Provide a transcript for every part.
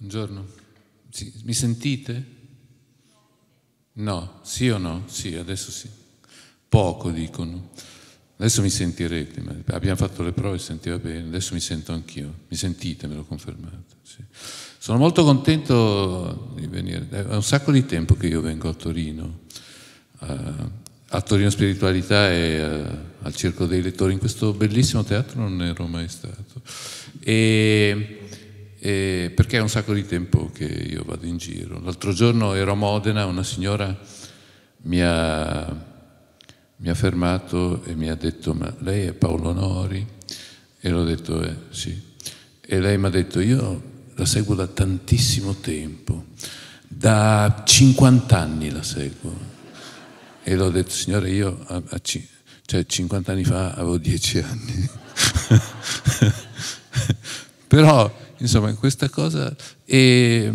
Buongiorno. Sì, mi sentite? No, sì o no? Sì, adesso sì. Poco dicono. Adesso mi sentirete, abbiamo fatto le prove, sentiva bene, adesso mi sento anch'io. Mi sentite, me lo confermate. Sì. Sono molto contento di venire, è un sacco di tempo che io vengo a Torino, eh, a Torino Spiritualità e eh, al Circo dei Lettori, in questo bellissimo teatro non ero mai stato. E e perché è un sacco di tempo che io vado in giro. L'altro giorno ero a Modena, una signora mi ha, mi ha fermato e mi ha detto ma lei è Paolo Nori? E l'ho detto eh sì. E lei mi ha detto io la seguo da tantissimo tempo, da 50 anni la seguo. E l'ho detto signore io a, a cioè 50 anni fa avevo 10 anni. Però Insomma, questa cosa... E,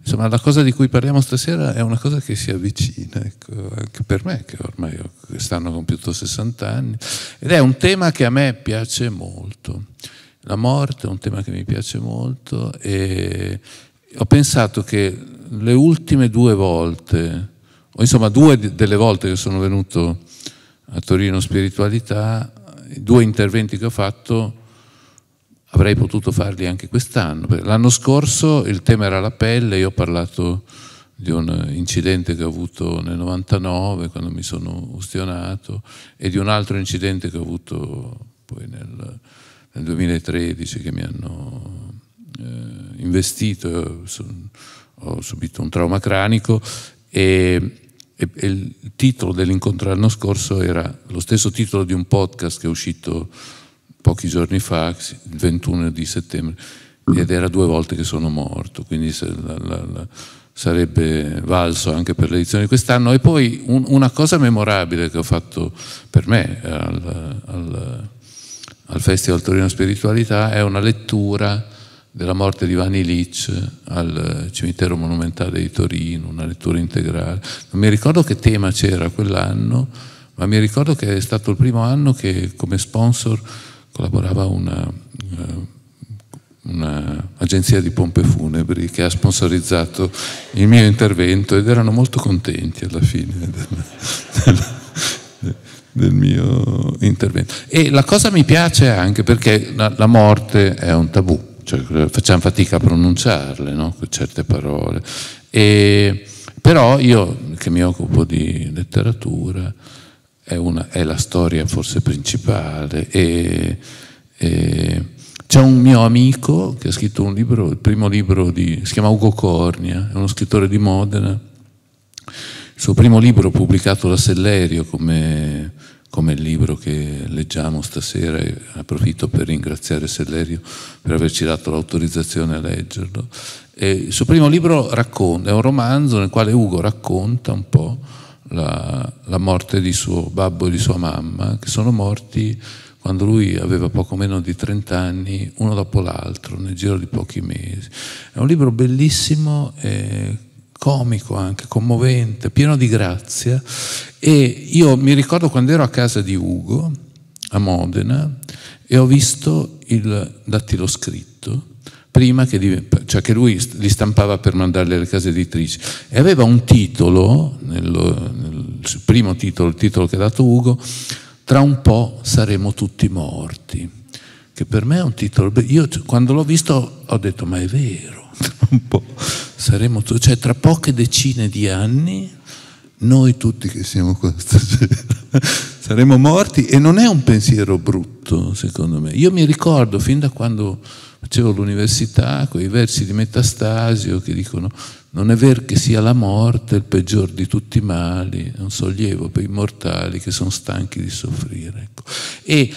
insomma, la cosa di cui parliamo stasera è una cosa che si avvicina, ecco, anche per me, che ormai ho, quest'anno compiuto 60 anni, ed è un tema che a me piace molto. La morte è un tema che mi piace molto e ho pensato che le ultime due volte, o insomma due delle volte che sono venuto a Torino Spiritualità, i due interventi che ho fatto avrei potuto farli anche quest'anno. L'anno scorso il tema era la pelle, io ho parlato di un incidente che ho avuto nel 99 quando mi sono ustionato e di un altro incidente che ho avuto poi nel, nel 2013 che mi hanno eh, investito, ho subito un trauma cranico e, e, e il titolo dell'incontro l'anno scorso era lo stesso titolo di un podcast che è uscito pochi giorni fa, il 21 di settembre, ed era due volte che sono morto, quindi la, la, la, sarebbe valso anche per l'edizione di quest'anno. E poi un, una cosa memorabile che ho fatto per me al, al, al, Festival Torino Spiritualità è una lettura della morte di Vani Lich al cimitero monumentale di Torino, una lettura integrale. Non mi ricordo che tema c'era quell'anno, ma mi ricordo che è stato il primo anno che come sponsor collaborava una, eh, una agenzia di pompe funebri che ha sponsorizzato il mio intervento ed erano molto contenti alla fine della, della, del mio intervento. E la cosa mi piace anche perché la, la morte è un tabù, cioè facciamo fatica a pronunciarle, no? certe parole. E, però io che mi occupo di letteratura, è, una, è la storia forse principale. E, e c'è un mio amico che ha scritto un libro, il primo libro di, si chiama Ugo Cornia, è uno scrittore di Modena. Il suo primo libro pubblicato da Sellerio come, come il libro che leggiamo stasera, e approfitto per ringraziare Sellerio per averci dato l'autorizzazione a leggerlo. E il suo primo libro racconta, è un romanzo nel quale Ugo racconta un po' la, la morte di suo babbo e di sua mamma, che sono morti quando lui aveva poco meno di 30 anni, uno dopo l'altro, nel giro di pochi mesi. È un libro bellissimo, eh, comico anche, commovente, pieno di grazia. E io mi ricordo quando ero a casa di Ugo, a Modena, e ho visto il dattilo scritto prima che, cioè che lui li stampava per mandarli alle case editrici. E aveva un titolo, nello, nel primo titolo, il titolo che ha dato Ugo, Tra un po' saremo tutti morti, che per me è un titolo... Io quando l'ho visto ho detto, ma è vero, tra un po' saremo tutti... Cioè tra poche decine di anni, noi tutti che siamo qua stasera saremo morti e non è un pensiero brutto, secondo me. Io mi ricordo fin da quando facevo l'università quei versi di Metastasio che dicono non è vero che sia la morte il peggior di tutti i mali, è un sollievo per i mortali che sono stanchi di soffrire. Ecco. E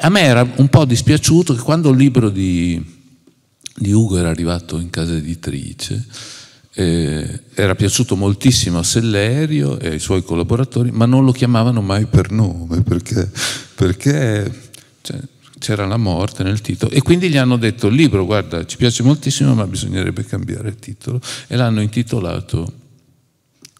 a me era un po' dispiaciuto che quando il libro di, di Ugo era arrivato in casa editrice, eh, era piaciuto moltissimo a Sellerio e ai suoi collaboratori, ma non lo chiamavano mai per nome perché, perché cioè, c'era la morte nel titolo. E quindi gli hanno detto: Il libro, guarda, ci piace moltissimo, ma bisognerebbe cambiare titolo. E l'hanno intitolato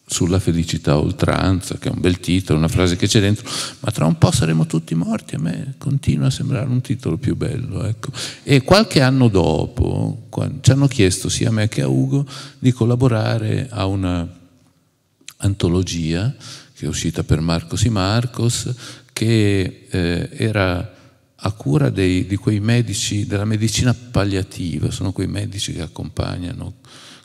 sulla felicità a oltranza, che è un bel titolo, una frase che c'è dentro, ma tra un po' saremo tutti morti, a me continua a sembrare un titolo più bello. Ecco. E qualche anno dopo ci hanno chiesto, sia a me che a Ugo, di collaborare a un'antologia che è uscita per Marcos e Marcos, che eh, era a cura dei, di quei medici della medicina palliativa, sono quei medici che accompagnano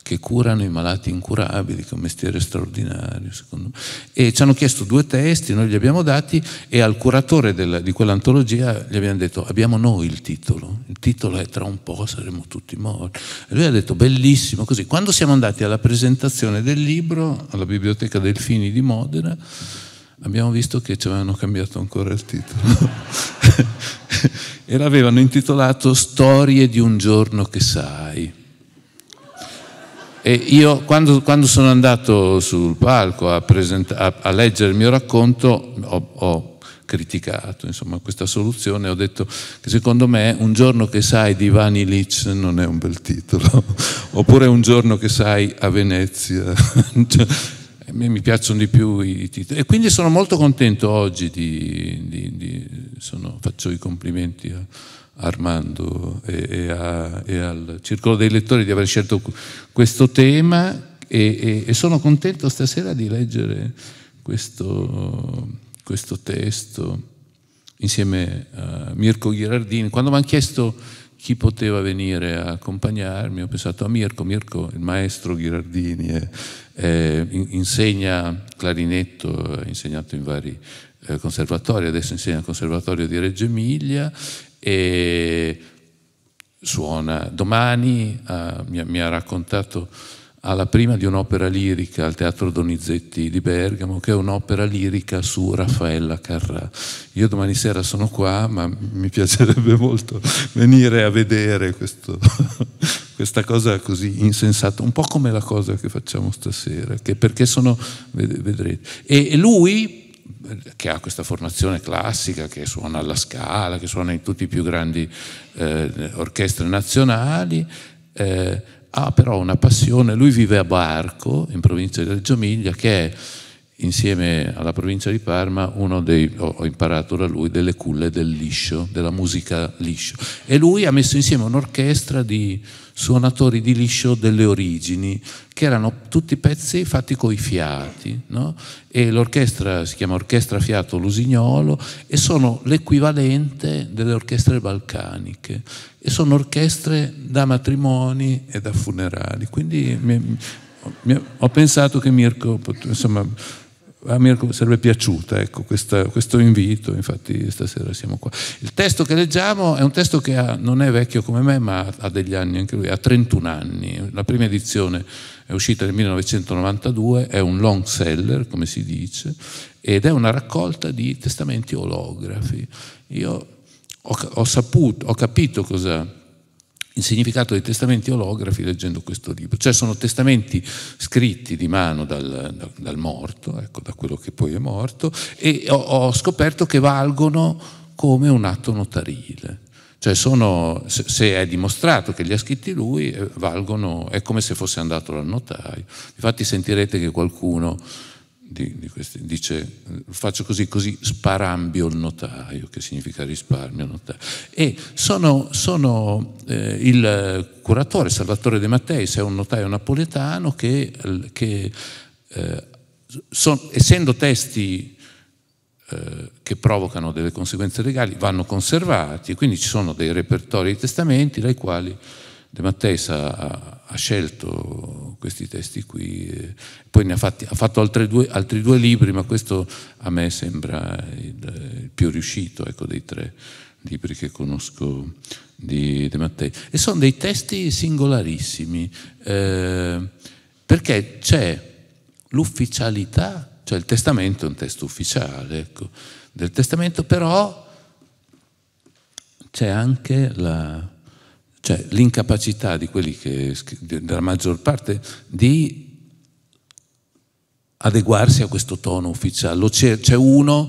che curano i malati incurabili, che è un mestiere straordinario, secondo me. E ci hanno chiesto due testi, noi li abbiamo dati e al curatore della, di quell'antologia gli abbiamo detto abbiamo noi il titolo, il titolo è tra un po' saremo tutti morti. E lui ha detto bellissimo, così. Quando siamo andati alla presentazione del libro, alla biblioteca Delfini di Modena, abbiamo visto che ci avevano cambiato ancora il titolo. e l'avevano intitolato Storie di un giorno che sai. E io quando, quando, sono andato sul palco a, a, a leggere il mio racconto ho, ho criticato insomma, questa soluzione, ho detto che secondo me un giorno che sai di Ivan Illich non è un bel titolo, oppure un giorno che sai a Venezia. cioè, a me mi piacciono di più i titoli e quindi sono molto contento oggi di, di, di sono, faccio i complimenti a, Armando e, e, a, e, al Circolo dei Lettori di aver scelto questo tema e, e sono contento stasera di leggere questo, questo testo insieme a Mirko Ghirardini. Quando mi hanno chiesto chi poteva venire a accompagnarmi, ho pensato a Mirko, Mirko il maestro Ghirardini è, è, insegna clarinetto, ha insegnato in vari eh, conservatori, adesso insegna al conservatorio di Reggio Emilia e suona domani, uh, mi, mi, ha raccontato alla prima di un'opera lirica al Teatro Donizetti di Bergamo, che è un'opera lirica su Raffaella Carrà. Io domani sera sono qua, ma mi piacerebbe molto venire a vedere questo, questa cosa così insensata, un po' come la cosa che facciamo stasera, che perché sono, vedrete. E lui che ha questa formazione classica, che suona alla scala, che suona in tutti i più grandi eh, orchestre nazionali, eh, ha però una passione, lui vive a Barco, in provincia di Reggio Emilia, che è insieme alla provincia di Parma dei, ho imparato da lui delle culle del liscio, della musica liscio e lui ha messo insieme un'orchestra di suonatori di liscio delle origini che erano tutti pezzi fatti coi fiati no? e l'orchestra si chiama Orchestra Fiato Lusignolo e sono l'equivalente delle orchestre balcaniche e sono orchestre da matrimoni e da funerali quindi mi, mi, ho pensato che Mirko insomma a me sarebbe piaciuta ecco, questa, questo invito, infatti stasera siamo qua. Il testo che leggiamo è un testo che ha, non è vecchio come me, ma ha degli anni anche lui, ha 31 anni. La prima edizione è uscita nel 1992, è un long seller, come si dice, ed è una raccolta di testamenti olografi. Io ho, ho saputo, ho capito cosa il significato dei testamenti olografi leggendo questo libro, cioè sono testamenti scritti di mano dal, dal, morto, ecco, da quello che poi è morto, e ho, ho, scoperto che valgono come un atto notarile, cioè sono, se, se è dimostrato che li ha scritti lui, eh, valgono, è come se fosse andato dal notaio. Infatti sentirete che qualcuno di, di questi, dice eh, faccio così, così sparambio il notaio, che significa risparmio notaio. E sono, sono eh, il curatore Salvatore De Matteis, è un notaio napoletano che, che eh, son, essendo testi eh, che provocano delle conseguenze legali, vanno conservati, quindi ci sono dei repertori di testamenti dai quali De Matteis ha, ha scelto questi testi qui, eh, poi ne ha, fatti, ha fatto altri due, altri due, libri, ma questo a me sembra il, il più riuscito ecco, dei tre libri che conosco di De Mattei. E sono dei testi singolarissimi, eh, perché c'è l'ufficialità, cioè il testamento è un testo ufficiale ecco, del testamento, però c'è anche la cioè l'incapacità di quelli che, della maggior parte, di adeguarsi a questo tono ufficiale. C'è, uno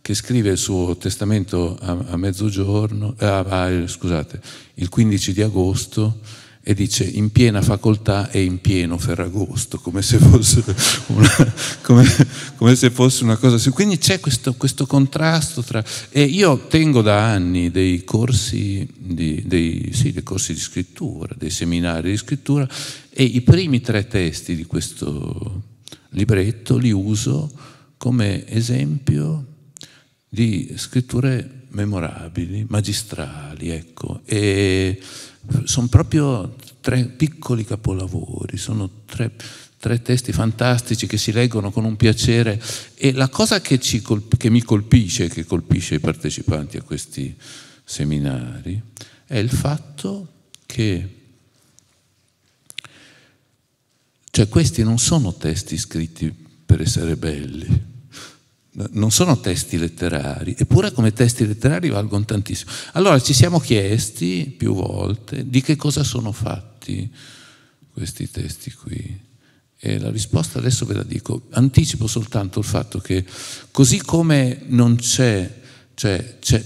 che scrive il suo testamento a, a mezzogiorno, eh, scusate, il 15 di agosto, e dice in piena facoltà e in pieno Ferragosto, come se fosse una, come, come se fosse una cosa. Quindi c'è questo, questo, contrasto tra... E io tengo da anni dei corsi di, dei, sì, dei corsi di scrittura, dei seminari di scrittura e i primi tre testi di questo libretto li uso come esempio di scritture memorabili, magistrali, ecco. E, sono proprio tre piccoli capolavori, sono tre, tre, testi fantastici che si leggono con un piacere e la cosa che, colp che mi colpisce, che colpisce i partecipanti a questi seminari, è il fatto che cioè, questi non sono testi scritti per essere belli non sono testi letterari, eppure come testi letterari valgono tantissimo. Allora ci siamo chiesti più volte di che cosa sono fatti questi testi qui. E la risposta adesso ve la dico. Anticipo soltanto il fatto che così come non c'è, cioè, c'è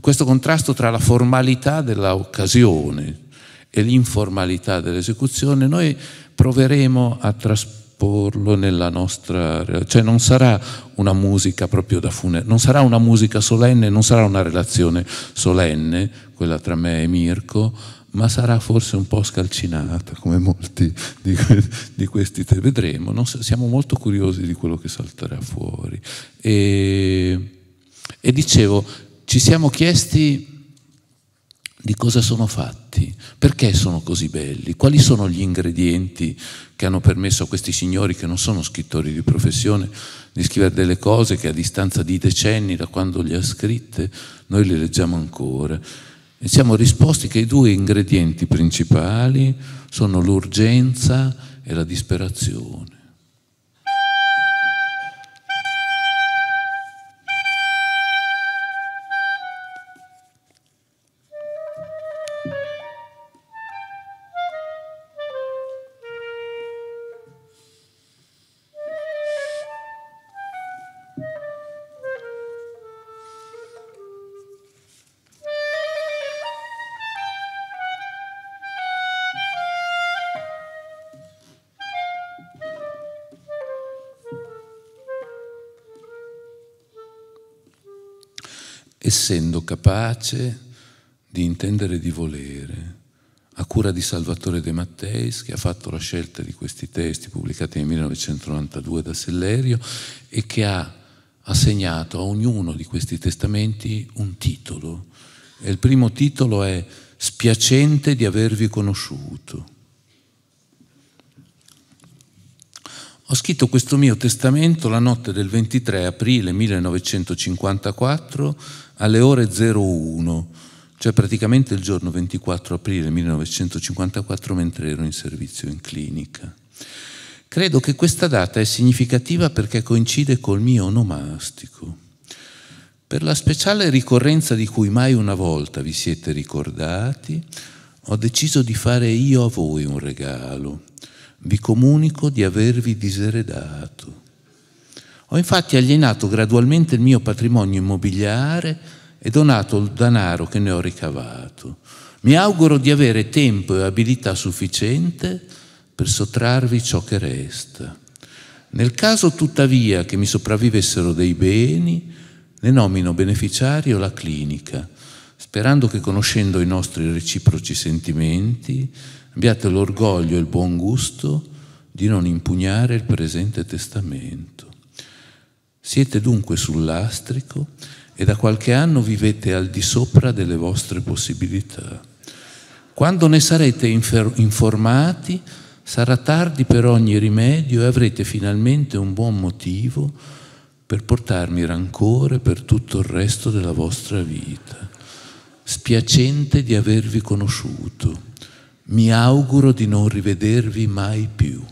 questo contrasto tra la formalità dell'occasione e l'informalità dell'esecuzione, noi proveremo a trasportare trasporlo nella nostra... cioè non sarà una musica proprio da funerale, non sarà una musica solenne, non sarà una relazione solenne, quella tra me e Mirko, ma sarà forse un po' scalcinata, come molti di, que di questi te vedremo. No? Siamo molto curiosi di quello che salterà fuori. E, e dicevo, ci siamo chiesti di cosa sono fatti, perché sono così belli, quali sono gli ingredienti che hanno permesso a questi signori che non sono scrittori di professione di scrivere delle cose che a distanza di decenni da quando le ha scritte noi le leggiamo ancora. E siamo risposti che i due ingredienti principali sono l'urgenza e la disperazione. essendo capace di intendere di volere, a cura di Salvatore De Matteis, che ha fatto la scelta di questi testi pubblicati nel 1992 da Sellerio e che ha assegnato a ognuno di questi testamenti un titolo. E il primo titolo è Spiacente di avervi conosciuto. Ho scritto questo mio testamento la notte del 23 aprile 1954 alle ore 01, cioè praticamente il giorno 24 aprile 1954 mentre ero in servizio in clinica. Credo che questa data è significativa perché coincide col mio onomastico. Per la speciale ricorrenza di cui mai una volta vi siete ricordati, ho deciso di fare io a voi un regalo vi comunico di avervi diseredato. Ho infatti alienato gradualmente il mio patrimonio immobiliare e donato il denaro che ne ho ricavato. Mi auguro di avere tempo e abilità sufficiente per sottrarvi ciò che resta. Nel caso tuttavia che mi sopravvivessero dei beni, ne nomino beneficiario la clinica, sperando che conoscendo i nostri reciproci sentimenti, Abbiate l'orgoglio e il buon gusto di non impugnare il presente testamento. Siete dunque sul lastrico e da qualche anno vivete al di sopra delle vostre possibilità. Quando ne sarete informati, sarà tardi per ogni rimedio e avrete finalmente un buon motivo per portarmi rancore per tutto il resto della vostra vita. Spiacente di avervi conosciuto mi auguro di non rivedervi mai più.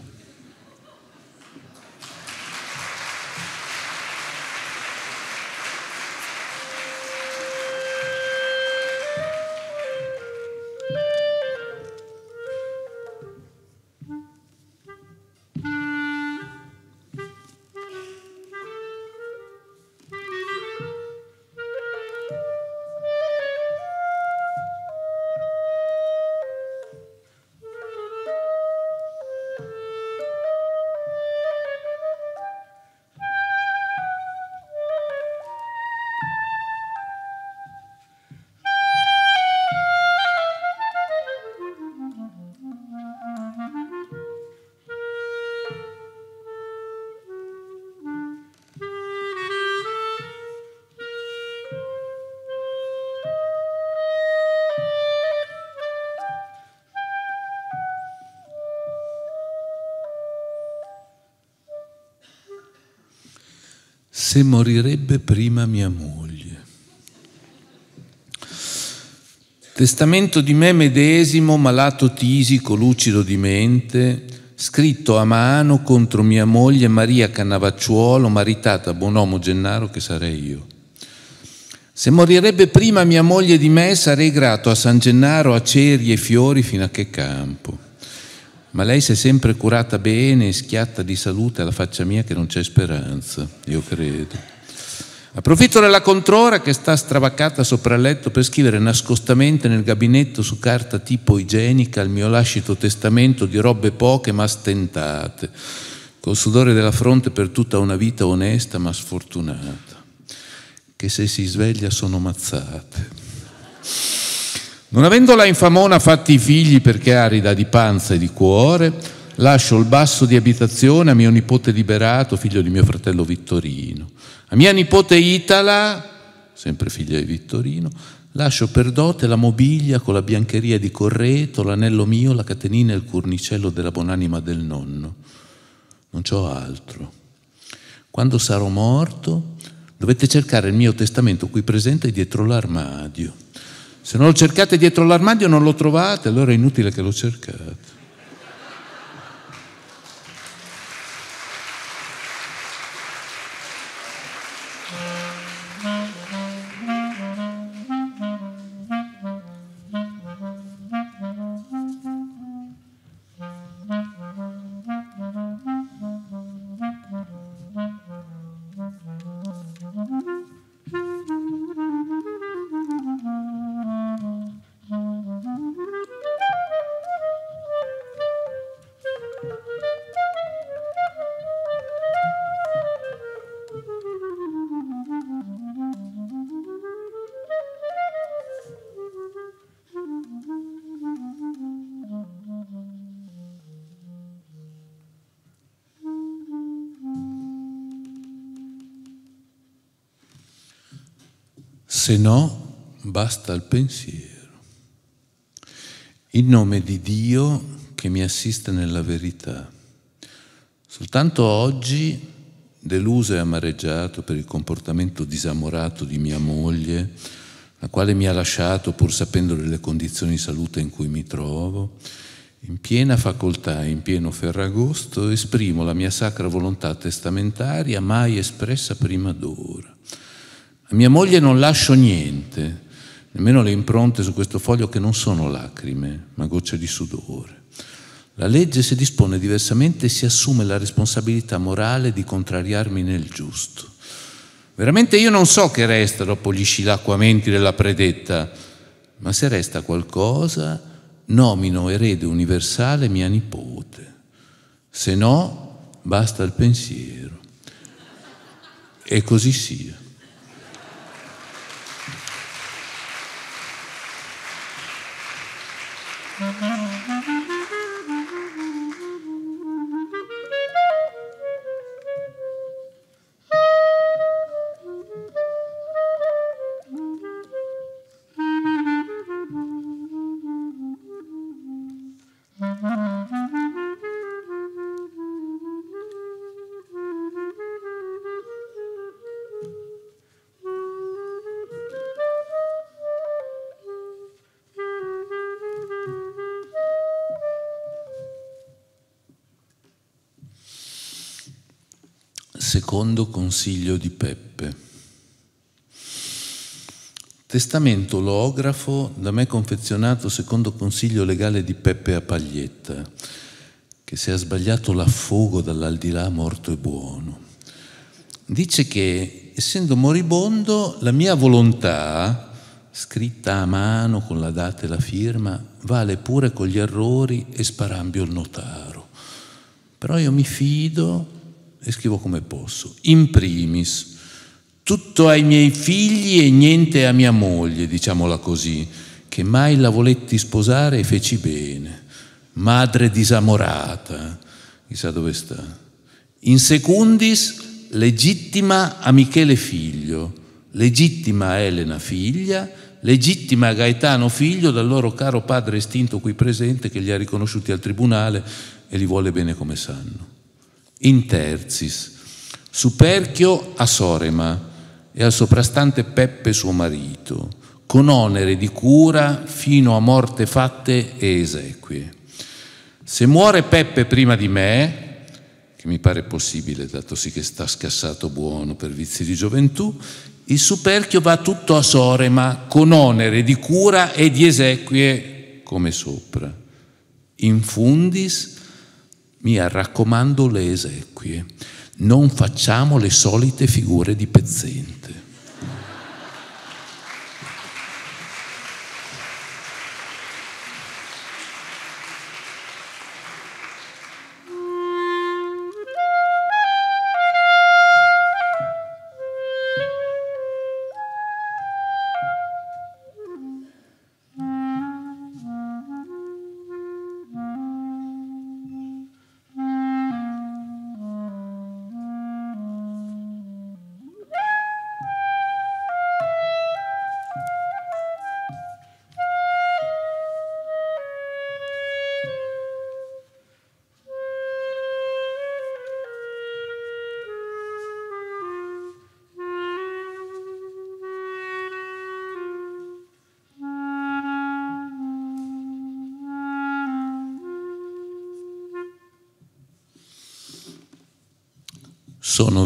se morirebbe prima mia moglie. Testamento di me medesimo, malato tisico, lucido di mente, scritto a mano contro mia moglie Maria Cannavacciuolo, maritata a buon uomo Gennaro, che sarei io. Se morirebbe prima mia moglie di me, sarei grato a San Gennaro, a ceri e fiori fino a che campo ma lei si è sempre curata bene e schiatta di salute alla faccia mia che non c'è speranza, io credo. Approfitto della controra che sta stravaccata sopra il letto per scrivere nascostamente nel gabinetto su carta tipo igienica il mio lascito testamento di robe poche ma stentate, col sudore della fronte per tutta una vita onesta ma sfortunata, che se si sveglia sono mazzate. Non avendo la infamona fatti i figli perché arida di panza e di cuore, lascio il basso di abitazione a mio nipote liberato, figlio di mio fratello Vittorino. A mia nipote Itala, sempre figlia di Vittorino, lascio per dote la mobilia con la biancheria di Correto, l'anello mio, la catenina e il cornicello della buonanima del nonno. Non c'ho altro. Quando sarò morto, dovete cercare il mio testamento qui presente dietro l'armadio. Se non lo cercate dietro l'armadio non lo trovate, allora è inutile che lo cercate. se no basta il pensiero. In nome di Dio che mi assiste nella verità. Soltanto oggi, deluso e amareggiato per il comportamento disamorato di mia moglie, la quale mi ha lasciato pur sapendo delle condizioni di salute in cui mi trovo, in piena facoltà, in pieno ferragosto, esprimo la mia sacra volontà testamentaria mai espressa prima d'ora a mia moglie non lascio niente, nemmeno le impronte su questo foglio che non sono lacrime, ma gocce di sudore. La legge se dispone diversamente si assume la responsabilità morale di contrariarmi nel giusto. Veramente io non so che resta dopo gli scilacquamenti della predetta, ma se resta qualcosa, nomino erede universale mia nipote. Se no, basta il pensiero. E così sia. secondo consiglio di Peppe. Testamento loografo da me confezionato secondo consiglio legale di Peppe a Paglietta, che si è sbagliato l'affogo dall'aldilà morto e buono. Dice che, essendo moribondo, la mia volontà, scritta a mano con la data e la firma, vale pure con gli errori e sparambio il notaro. Però io mi fido e scrivo come posso. In primis, tutto ai miei figli e niente a mia moglie, diciamola così, che mai la voletti sposare e feci bene. Madre disamorata, chissà dove sta. In secundis, legittima a Michele figlio, legittima a Elena figlia, legittima a Gaetano figlio dal loro caro padre estinto qui presente che li ha riconosciuti al tribunale e li vuole bene come sanno in terzis, Superchio a Sorema e al soprastante Peppe suo marito, con onere di cura fino a morte fatte e esequie. Se muore Peppe prima di me, che mi pare possibile, dato sì che sta scassato buono per vizi di gioventù, il superchio va tutto a Sorema, con onere di cura e di esequie come sopra. In Infundis mi raccomando le esequie, non facciamo le solite figure di pezzente.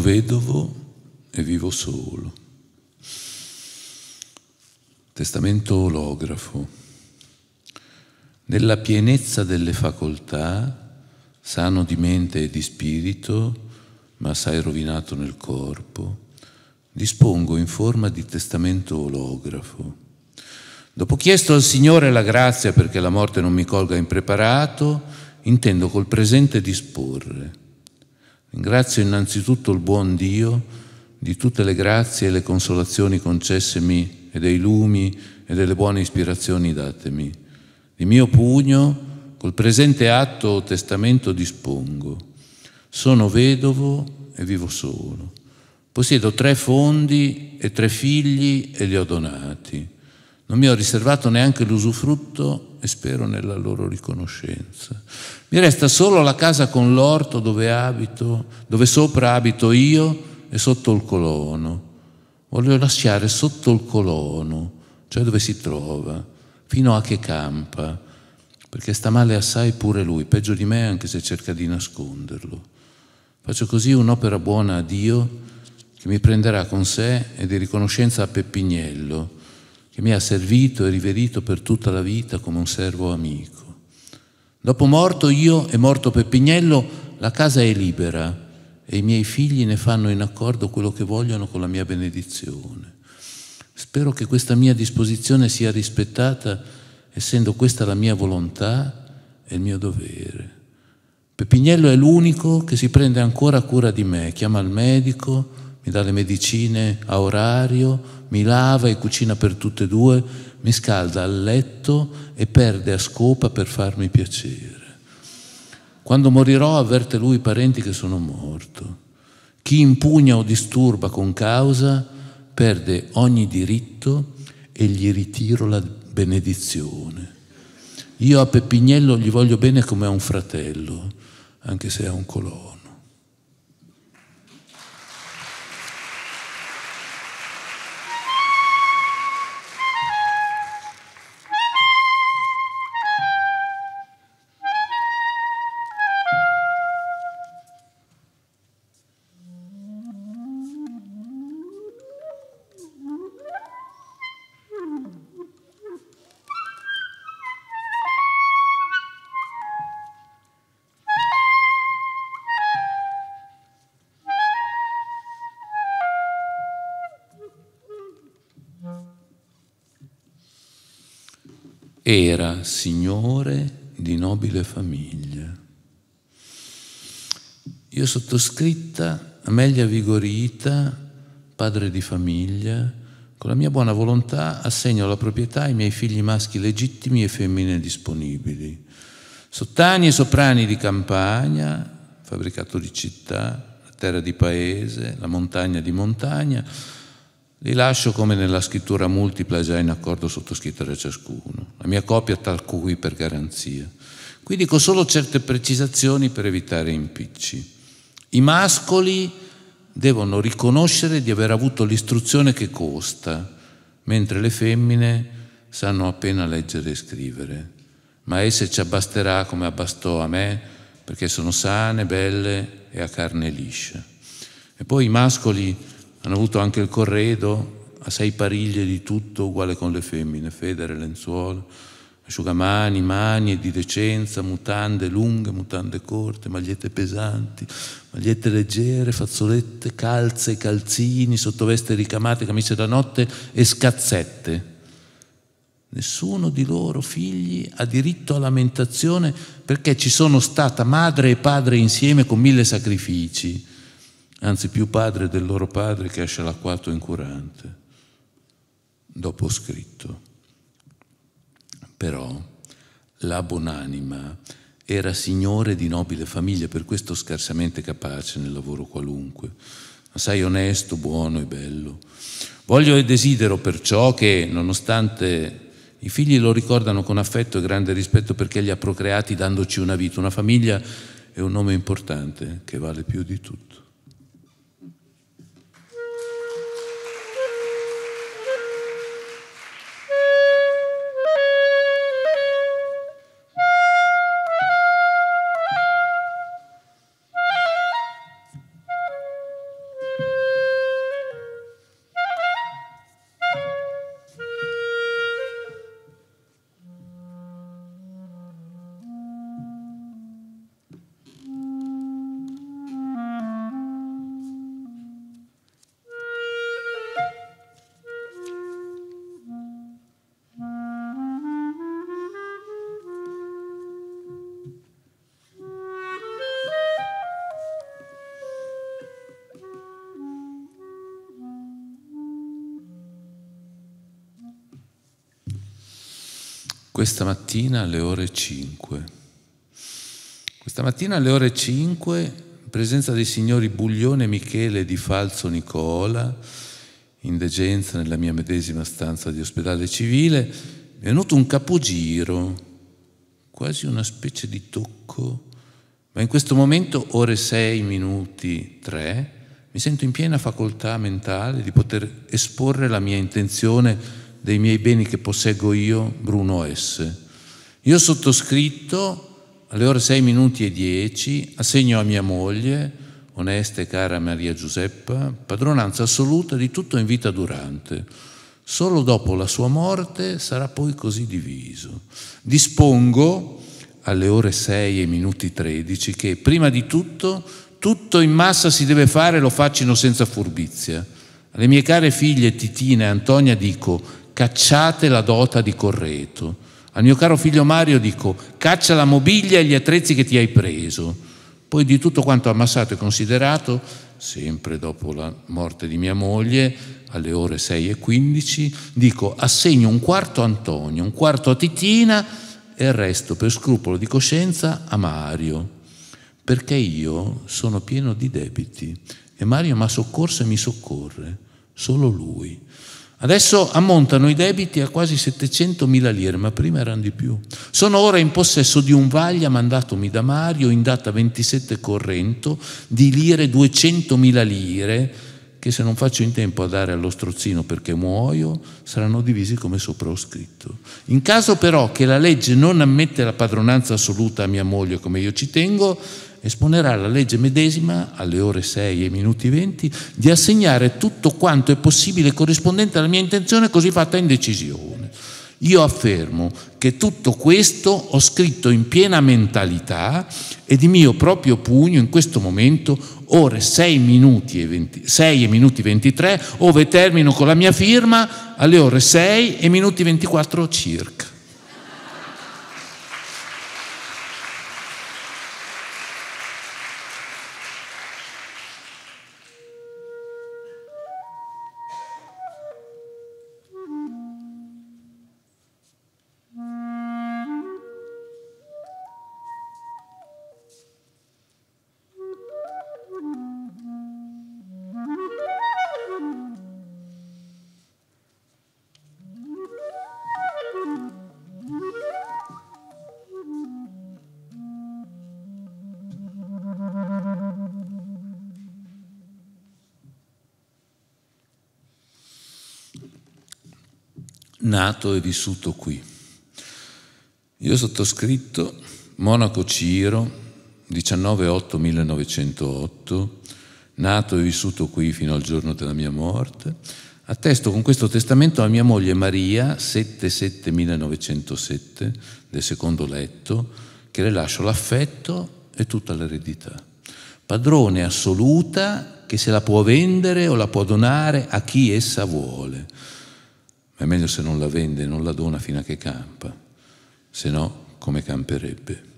vedovo e vivo solo. Testamento olografo. Nella pienezza delle facoltà, sano di mente e di spirito, ma assai rovinato nel corpo, dispongo in forma di testamento olografo. Dopo chiesto al Signore la grazia perché la morte non mi colga impreparato, intendo col presente disporre Ringrazio innanzitutto il buon Dio di tutte le grazie e le consolazioni concessemi e dei lumi e delle buone ispirazioni datemi. Di mio pugno, col presente atto o testamento dispongo. Sono vedovo e vivo solo. Possiedo tre fondi e tre figli e li ho donati. Non mi ho riservato neanche l'usufrutto e spero nella loro riconoscenza. Mi resta solo la casa con l'orto dove abito, dove sopra abito io e sotto il colono. Voglio lasciare sotto il colono, cioè dove si trova, fino a che campa, perché sta male assai pure lui, peggio di me anche se cerca di nasconderlo. Faccio così un'opera buona a Dio che mi prenderà con sé e di riconoscenza a Peppignello che mi ha servito e riverito per tutta la vita come un servo amico. Dopo morto io e morto Peppignello, la casa è libera e i miei figli ne fanno in accordo quello che vogliono con la mia benedizione. Spero che questa mia disposizione sia rispettata, essendo questa la mia volontà e il mio dovere. Peppignello è l'unico che si prende ancora cura di me, chiama il medico, mi dà le medicine a orario, mi lava e cucina per tutte e due, mi scalda al letto e perde a scopa per farmi piacere. Quando morirò avverte lui i parenti che sono morto. Chi impugna o disturba con causa perde ogni diritto e gli ritiro la benedizione. Io a Pepignello gli voglio bene come a un fratello, anche se è un colore. era signore di nobile famiglia. Io sottoscritta, Amelia Vigorita, padre di famiglia, con la mia buona volontà assegno la proprietà ai miei figli maschi legittimi e femmine disponibili. Sottani e soprani di campagna, fabbricato di città, la terra di paese, la montagna di montagna, li lascio come nella scrittura multipla già in accordo sottoscritto da ciascuno. La mia copia tal cui per garanzia. Qui dico solo certe precisazioni per evitare impicci. I mascoli devono riconoscere di aver avuto l'istruzione che costa, mentre le femmine sanno appena leggere e scrivere. Ma esse ci abbasterà come abbastò a me, perché sono sane, belle e a carne liscia. E poi i mascoli hanno avuto anche il corredo a sei pariglie di tutto uguale con le femmine, federe, lenzuola, asciugamani, mani di decenza, mutande lunghe, mutande corte, magliette pesanti, magliette leggere, fazzolette, calze, calzini, sottoveste ricamate, camicie da notte e scazzette. Nessuno di loro figli ha diritto a lamentazione perché ci sono stata madre e padre insieme con mille sacrifici anzi più padre del loro padre che è scialacquato incurante. Dopo scritto. Però la buonanima era signore di nobile famiglia, per questo scarsamente capace nel lavoro qualunque, assai onesto, buono e bello. Voglio e desidero perciò che, nonostante i figli lo ricordano con affetto e grande rispetto perché li ha procreati dandoci una vita, una famiglia e un nome importante che vale più di tutto. questa mattina alle ore 5. Questa mattina alle ore 5, in presenza dei signori Buglione Michele di Falso Nicola, in degenza nella mia medesima stanza di ospedale civile, è venuto un capogiro, quasi una specie di tocco, ma in questo momento, ore 6 minuti 3, mi sento in piena facoltà mentale di poter esporre la mia intenzione dei miei beni che posseggo io, Bruno S. Io sottoscritto alle ore 6 minuti e 10 assegno a mia moglie, onesta e cara Maria Giuseppa, padronanza assoluta di tutto in vita durante. Solo dopo la sua morte sarà poi così diviso. Dispongo alle ore 6 e minuti 13 che prima di tutto tutto in massa si deve fare e lo facciano senza furbizia. Alle mie care figlie Titina e Antonia dico cacciate la dota di Correto. Al mio caro figlio Mario dico, caccia la mobilia e gli attrezzi che ti hai preso. Poi di tutto quanto ammassato e considerato, sempre dopo la morte di mia moglie, alle ore 6 e 15, dico assegno un quarto a Antonio, un quarto a Titina e il resto per scrupolo di coscienza a Mario, perché io sono pieno di debiti e Mario mi ha soccorso e mi soccorre, solo lui. Adesso ammontano i debiti a quasi 700.000 lire, ma prima erano di più. Sono ora in possesso di un vaglia mandatomi da Mario in data 27 corrento di lire 200.000 lire, che se non faccio in tempo a dare allo strozzino perché muoio, saranno divisi come sopra ho scritto. In caso però che la legge non ammette la padronanza assoluta a mia moglie come io ci tengo, esponerà la legge medesima alle ore 6 e minuti 20 di assegnare tutto quanto è possibile corrispondente alla mia intenzione così fatta in decisione. Io affermo che tutto questo ho scritto in piena mentalità e di mio proprio pugno in questo momento ore 6 minuti e, 20, 6 e minuti 23, ove termino con la mia firma alle ore 6 e minuti 24 circa. nato e vissuto qui. Io sottoscritto Monaco Ciro, 19-8-1908, nato e vissuto qui fino al giorno della mia morte, attesto con questo testamento a mia moglie Maria, 7-7-1907, del secondo letto, che le lascio l'affetto e tutta l'eredità. Padrone assoluta che se la può vendere o la può donare a chi essa vuole è meglio se non la vende, non la dona fino a che campa, se no come camperebbe.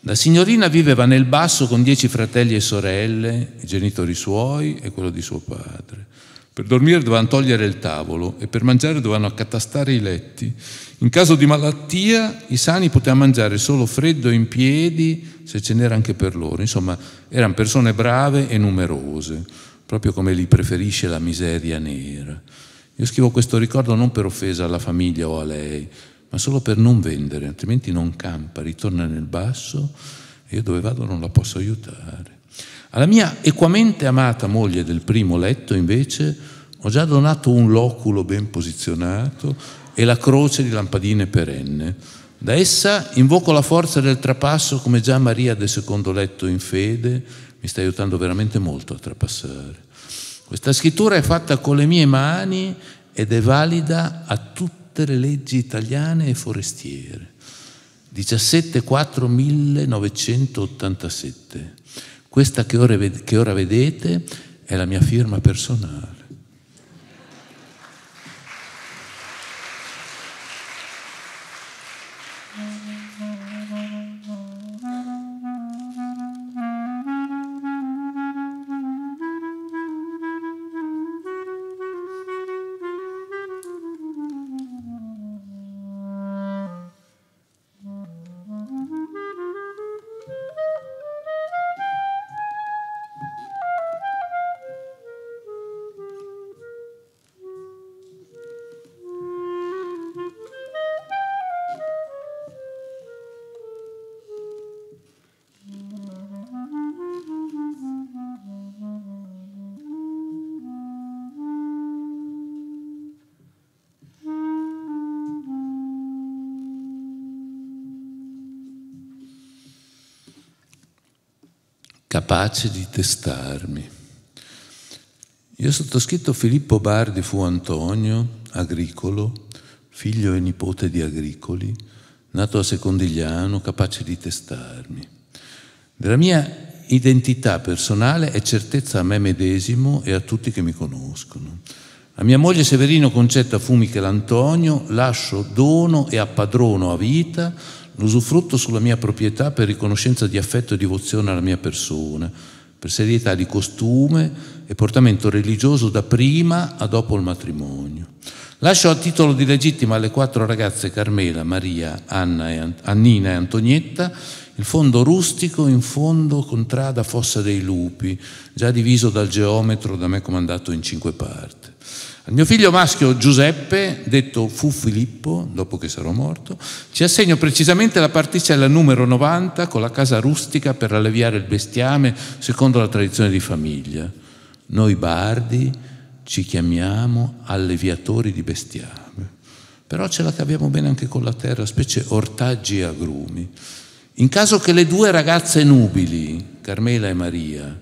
La signorina viveva nel basso con dieci fratelli e sorelle, i genitori suoi e quello di suo padre. Per dormire dovevano togliere il tavolo e per mangiare dovevano accatastare i letti. In caso di malattia i sani potevano mangiare solo freddo in piedi se ce n'era anche per loro. Insomma, erano persone brave e numerose, proprio come li preferisce la miseria nera. Io scrivo questo ricordo non per offesa alla famiglia o a lei, ma solo per non vendere, altrimenti non campa, ritorna nel basso e io dove vado non la posso aiutare. Alla mia equamente amata moglie del primo letto, invece, ho già donato un loculo ben posizionato e la croce di lampadine perenne. Da essa invoco la forza del trapasso come già Maria del secondo letto in fede mi sta aiutando veramente molto a trapassare. Questa scrittura è fatta con le mie mani ed è valida a tutte le leggi italiane e forestiere. 17.4.1987. Questa che ora vedete è la mia firma personale. capace di testarmi. Io sottoscritto Filippo Bardi fu Antonio, agricolo, figlio e nipote di agricoli, nato a Secondigliano, capace di testarmi. Della mia identità personale è certezza a me medesimo e a tutti che mi conoscono. A mia moglie Severino Concetta fu Michelantonio, lascio dono e appadrono a vita l'usufrutto sulla mia proprietà per riconoscenza di affetto e devozione alla mia persona, per serietà di costume e portamento religioso da prima a dopo il matrimonio. Lascio a titolo di legittima alle quattro ragazze Carmela, Maria, Anna e Annina e Antonietta il fondo rustico in fondo contrada Fossa dei Lupi, già diviso dal geometro da me comandato in cinque parti. Al mio figlio maschio Giuseppe, detto fu Filippo, dopo che sarò morto, ci assegno precisamente la particella numero 90 con la casa rustica per alleviare il bestiame secondo la tradizione di famiglia. Noi bardi ci chiamiamo alleviatori di bestiame. Però ce la caviamo bene anche con la terra, specie ortaggi e agrumi. In caso che le due ragazze nubili, Carmela e Maria,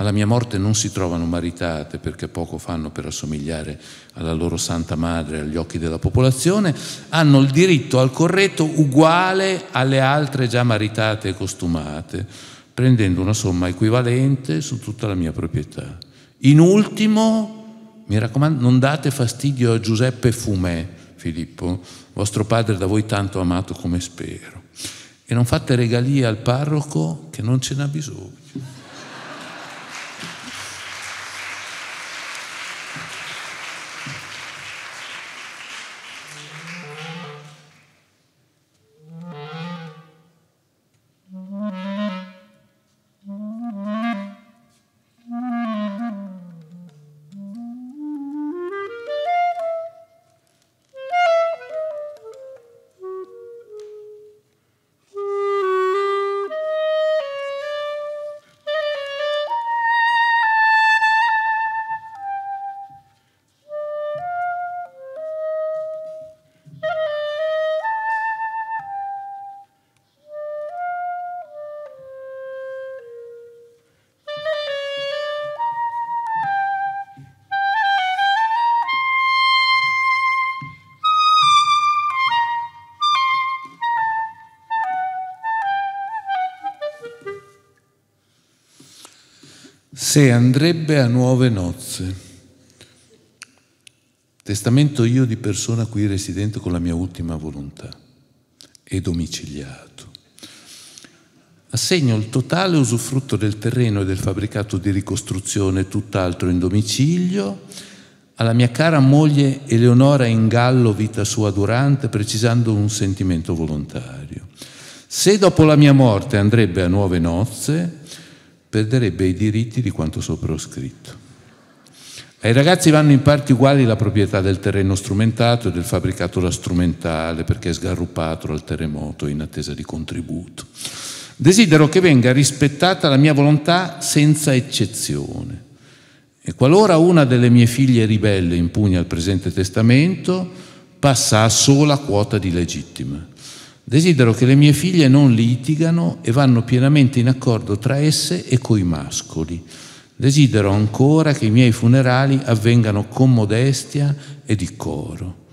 alla mia morte non si trovano maritate perché poco fanno per assomigliare alla loro Santa Madre agli occhi della popolazione, hanno il diritto al corretto uguale alle altre già maritate e costumate, prendendo una somma equivalente su tutta la mia proprietà. In ultimo, mi raccomando, non date fastidio a Giuseppe Fumè, Filippo, vostro padre da voi tanto amato come spero, e non fate regalie al parroco che non ce n'ha bisogno. se andrebbe a nuove nozze. Testamento io di persona qui residente con la mia ultima volontà e domiciliato. Assegno il totale usufrutto del terreno e del fabbricato di ricostruzione, tutt'altro in domicilio, alla mia cara moglie Eleonora in Gallo vita sua durante, precisando un sentimento volontario. Se dopo la mia morte andrebbe a nuove nozze, perderebbe i diritti di quanto sopra ho scritto. Ai ragazzi vanno in parti uguali la proprietà del terreno strumentato e del fabbricato da strumentale perché è sgarruppato dal terremoto in attesa di contributo. Desidero che venga rispettata la mia volontà senza eccezione. E qualora una delle mie figlie ribelle impugna il presente testamento, passa a sola quota di legittima. Desidero che le mie figlie non litigano e vanno pienamente in accordo tra esse e coi mascoli. Desidero ancora che i miei funerali avvengano con modestia e di coro.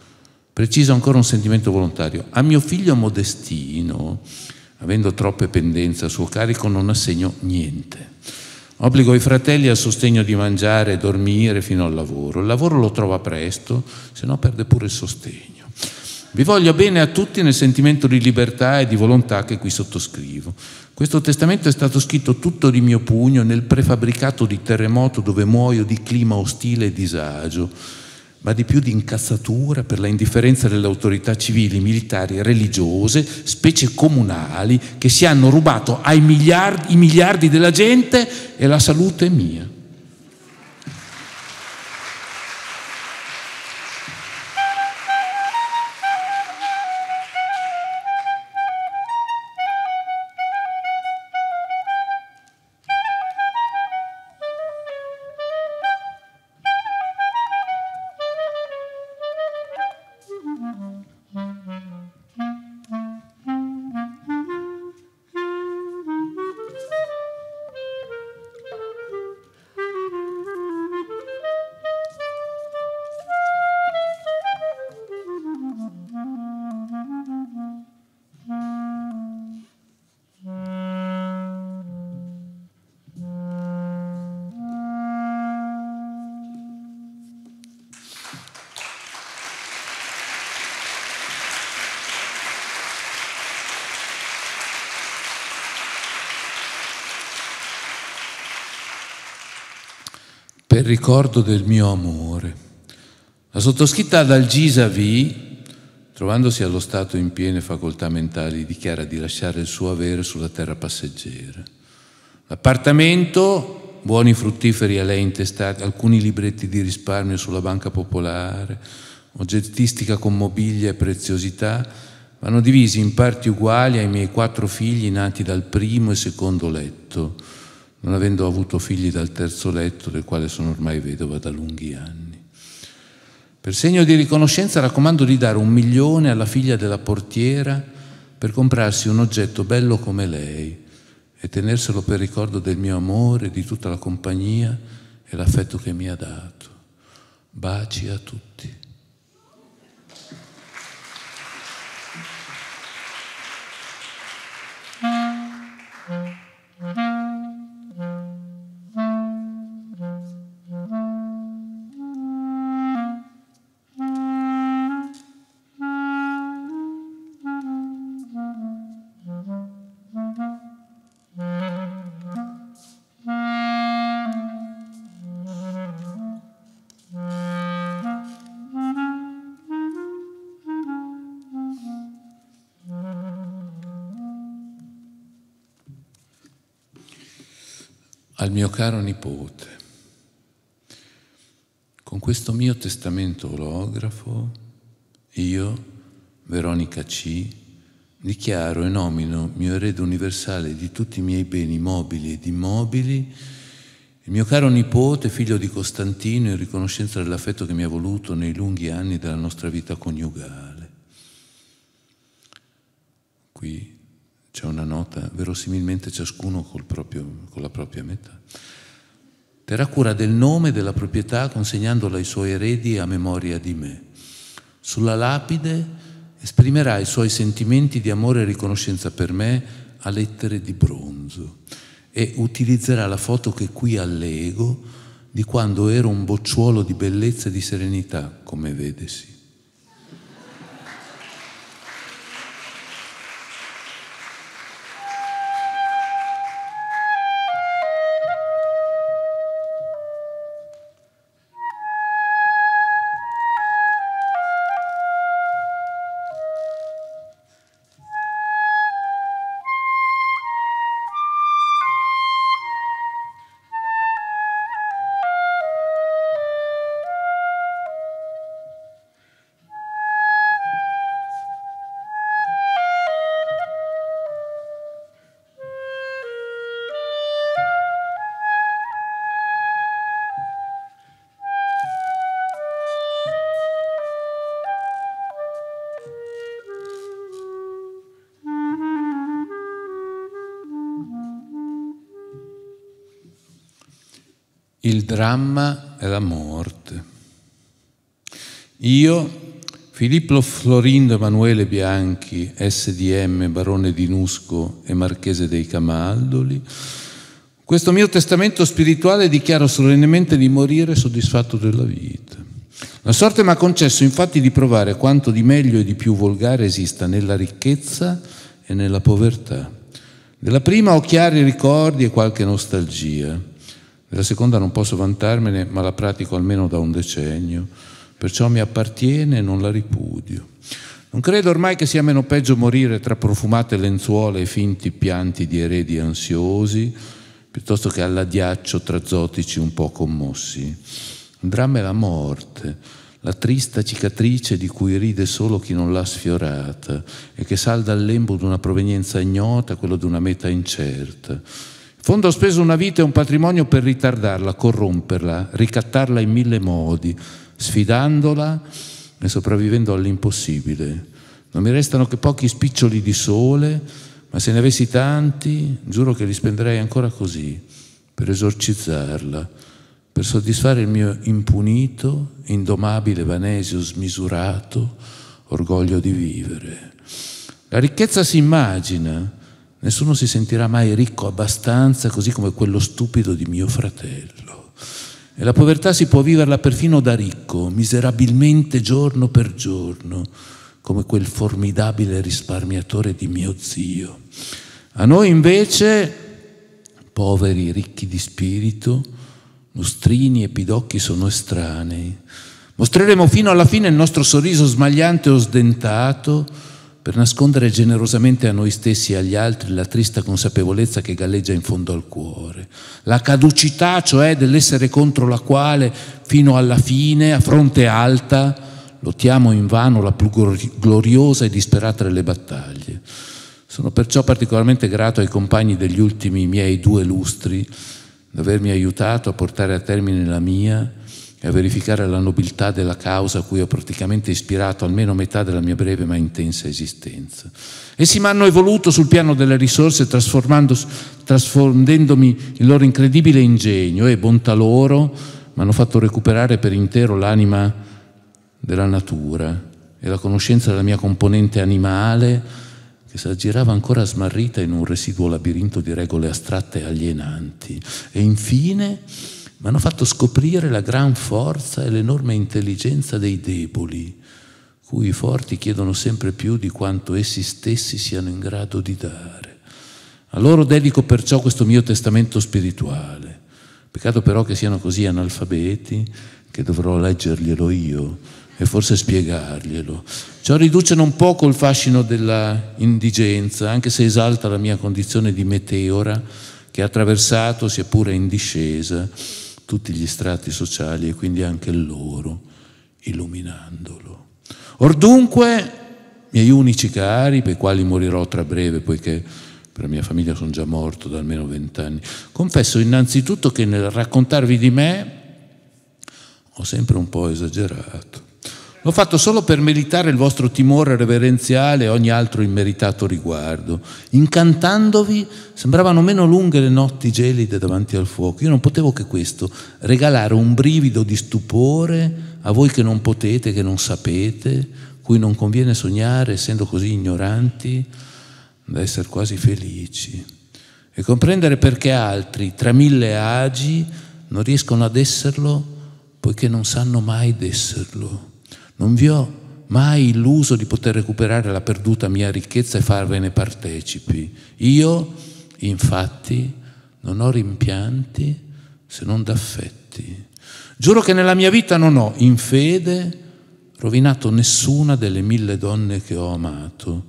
Preciso ancora un sentimento volontario. A mio figlio Modestino, avendo troppe pendenze a suo carico, non assegno niente. Obbligo i fratelli al sostegno di mangiare e dormire fino al lavoro. Il lavoro lo trova presto, se no perde pure il sostegno. Vi voglio bene a tutti nel sentimento di libertà e di volontà che qui sottoscrivo. Questo testamento è stato scritto tutto di mio pugno nel prefabbricato di terremoto dove muoio di clima ostile e disagio, ma di più di incazzatura per la indifferenza delle autorità civili, militari, e religiose, specie comunali, che si hanno rubato ai miliardi, i miliardi della gente e la salute mia. ricordo del mio amore. La sottoscritta dal Gisa V, trovandosi allo Stato in piene facoltà mentali, dichiara di lasciare il suo avere sulla terra passeggera. L'appartamento, buoni fruttiferi a lei intestati, alcuni libretti di risparmio sulla banca popolare, oggettistica con mobilia e preziosità, vanno divisi in parti uguali ai miei quattro figli nati dal primo e secondo letto non avendo avuto figli dal terzo letto, del quale sono ormai vedova da lunghi anni. Per segno di riconoscenza raccomando di dare un milione alla figlia della portiera per comprarsi un oggetto bello come lei e tenerselo per ricordo del mio amore, di tutta la compagnia e l'affetto che mi ha dato. Baci a tutti. mio caro nipote, con questo mio testamento olografo, io, Veronica C., dichiaro e nomino mio erede universale di tutti i miei beni mobili ed immobili, il mio caro nipote, figlio di Costantino, in riconoscenza dell'affetto che mi ha voluto nei lunghi anni della nostra vita coniugale. Qui c'è una nota, verosimilmente ciascuno proprio, con la propria metà. Terrà cura del nome della proprietà consegnandola ai suoi eredi a memoria di me. Sulla lapide esprimerà i suoi sentimenti di amore e riconoscenza per me a lettere di bronzo e utilizzerà la foto che qui allego di quando ero un bocciuolo di bellezza e di serenità, come vedesi. il dramma è la morte. Io, Filippo Florindo Emanuele Bianchi, SDM, barone di Nusco e marchese dei Camaldoli, questo mio testamento spirituale dichiaro solennemente di morire soddisfatto della vita. La sorte mi ha concesso infatti di provare quanto di meglio e di più volgare esista nella ricchezza e nella povertà. Della prima ho chiari ricordi e qualche nostalgia della seconda non posso vantarmene, ma la pratico almeno da un decennio, perciò mi appartiene e non la ripudio. Non credo ormai che sia meno peggio morire tra profumate lenzuola e finti pianti di eredi ansiosi, piuttosto che all'adiaccio tra zotici un po' commossi. Il dramma è la morte, la trista cicatrice di cui ride solo chi non l'ha sfiorata e che salda al lembo di una provenienza ignota, quello di una meta incerta Fondo ho speso una vita e un patrimonio per ritardarla, corromperla, ricattarla in mille modi, sfidandola e sopravvivendo all'impossibile. Non mi restano che pochi spiccioli di sole, ma se ne avessi tanti, giuro che li spenderei ancora così, per esorcizzarla, per soddisfare il mio impunito, indomabile, vanesio, smisurato orgoglio di vivere. La ricchezza si immagina, nessuno si sentirà mai ricco abbastanza così come quello stupido di mio fratello. E la povertà si può viverla perfino da ricco, miserabilmente giorno per giorno, come quel formidabile risparmiatore di mio zio. A noi invece, poveri ricchi di spirito, lustrini e pidocchi sono estranei. Mostreremo fino alla fine il nostro sorriso smagliante o sdentato per nascondere generosamente a noi stessi e agli altri la trista consapevolezza che galleggia in fondo al cuore, la caducità cioè dell'essere contro la quale fino alla fine, a fronte alta, lottiamo invano la più gloriosa e disperata delle battaglie. Sono perciò particolarmente grato ai compagni degli ultimi miei due lustri di avermi aiutato a portare a termine la mia e a verificare la nobiltà della causa a cui ho praticamente ispirato almeno metà della mia breve ma intensa esistenza. Essi mi hanno evoluto sul piano delle risorse trasfondendomi il loro incredibile ingegno e bontà loro mi hanno fatto recuperare per intero l'anima della natura e la conoscenza della mia componente animale che si aggirava ancora smarrita in un residuo labirinto di regole astratte e alienanti. E infine mi hanno fatto scoprire la gran forza e l'enorme intelligenza dei deboli, cui i forti chiedono sempre più di quanto essi stessi siano in grado di dare. A loro dedico perciò questo mio testamento spirituale. Peccato però che siano così analfabeti che dovrò leggerglielo io e forse spiegarglielo. Ciò riduce non poco il fascino della indigenza, anche se esalta la mia condizione di meteora che ha attraversato, sia pure in discesa, tutti gli strati sociali e quindi anche loro, illuminandolo. Or dunque, miei unici cari, per i quali morirò tra breve, poiché per la mia famiglia sono già morto da almeno vent'anni, confesso innanzitutto che nel raccontarvi di me ho sempre un po' esagerato. L'ho fatto solo per meritare il vostro timore reverenziale e ogni altro immeritato riguardo. Incantandovi sembravano meno lunghe le notti gelide davanti al fuoco. Io non potevo che questo, regalare un brivido di stupore a voi che non potete, che non sapete, cui non conviene sognare, essendo così ignoranti, da essere quasi felici. E comprendere perché altri, tra mille agi, non riescono ad esserlo poiché non sanno mai d'esserlo. Non vi ho mai illuso di poter recuperare la perduta mia ricchezza e farvene partecipi. Io, infatti, non ho rimpianti se non d'affetti. Giuro che nella mia vita non ho, in fede, rovinato nessuna delle mille donne che ho amato,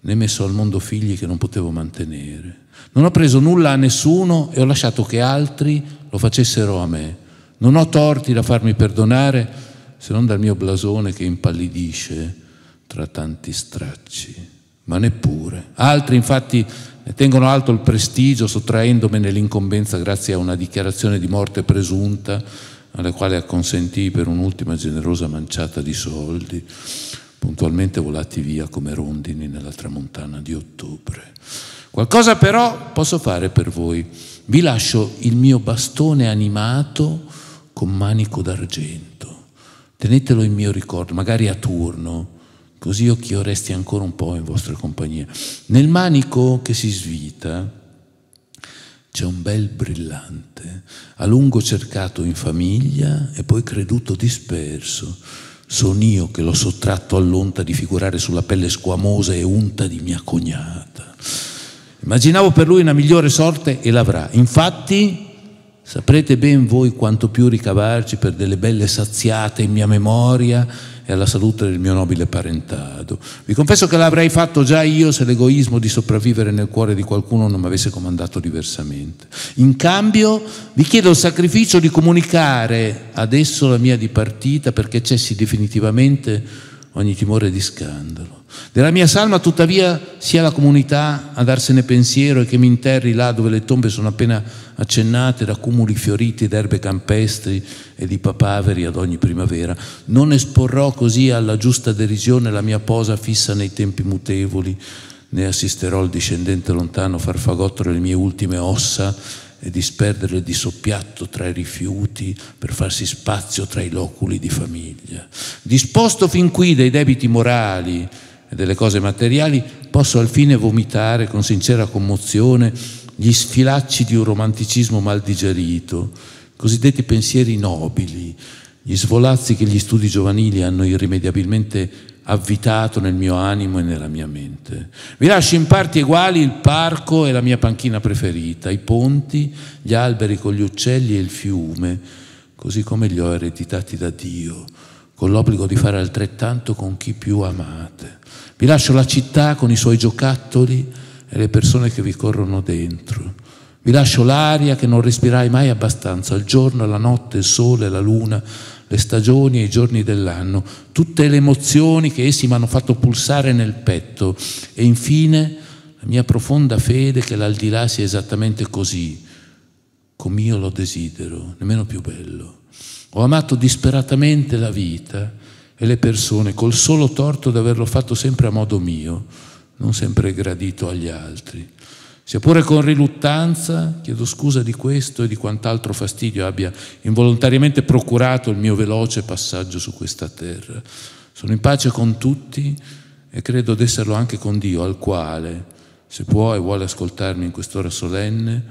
né messo al mondo figli che non potevo mantenere. Non ho preso nulla a nessuno e ho lasciato che altri lo facessero a me. Non ho torti da farmi perdonare se non dal mio blasone che impallidisce tra tanti stracci, ma neppure. Altri infatti ne tengono alto il prestigio sottraendomene l'incombenza grazie a una dichiarazione di morte presunta alla quale acconsentì per un'ultima generosa manciata di soldi, puntualmente volati via come rondini nella tramontana di ottobre. Qualcosa però posso fare per voi. Vi lascio il mio bastone animato con manico d'argento Tenetelo in mio ricordo, magari a turno, così io resti ancora un po' in vostra compagnia. Nel manico che si svita c'è un bel brillante, a lungo cercato in famiglia e poi creduto disperso. Sono io che l'ho sottratto all'onta di figurare sulla pelle squamosa e unta di mia cognata. Immaginavo per lui una migliore sorte e l'avrà. Infatti, Saprete ben voi quanto più ricavarci per delle belle saziate in mia memoria e alla salute del mio nobile parentado. Vi confesso che l'avrei fatto già io se l'egoismo di sopravvivere nel cuore di qualcuno non mi avesse comandato diversamente. In cambio vi chiedo il sacrificio di comunicare adesso la mia dipartita perché cessi definitivamente ogni timore di scandalo. Della mia salma tuttavia sia la comunità a darsene pensiero e che mi interri là dove le tombe sono appena accennate da cumuli fioriti d'erbe campestri e di papaveri ad ogni primavera. Non esporrò così alla giusta derisione la mia posa fissa nei tempi mutevoli, né assisterò al discendente lontano far fagottare le mie ultime ossa e disperderle di soppiatto tra i rifiuti per farsi spazio tra i loculi di famiglia. Disposto fin qui dei debiti morali, e delle cose materiali, posso alfine vomitare con sincera commozione gli sfilacci di un romanticismo mal digerito, cosiddetti pensieri nobili, gli svolazzi che gli studi giovanili hanno irrimediabilmente avvitato nel mio animo e nella mia mente. Vi lascio in parti uguali il parco e la mia panchina preferita, i ponti, gli alberi con gli uccelli e il fiume, così come li ho ereditati da Dio con l'obbligo di fare altrettanto con chi più amate. Vi lascio la città con i suoi giocattoli e le persone che vi corrono dentro. Vi lascio l'aria che non respirai mai abbastanza, il giorno, la notte, il sole, la luna, le stagioni e i giorni dell'anno, tutte le emozioni che essi mi hanno fatto pulsare nel petto e infine la mia profonda fede che l'aldilà sia esattamente così, come io lo desidero, nemmeno più bello. Ho amato disperatamente la vita e le persone col solo torto di averlo fatto sempre a modo mio, non sempre gradito agli altri. Sia pure con riluttanza, chiedo scusa di questo e di quant'altro fastidio abbia involontariamente procurato il mio veloce passaggio su questa terra. Sono in pace con tutti e credo d'esserlo anche con Dio, al quale, se può e vuole ascoltarmi in quest'ora solenne,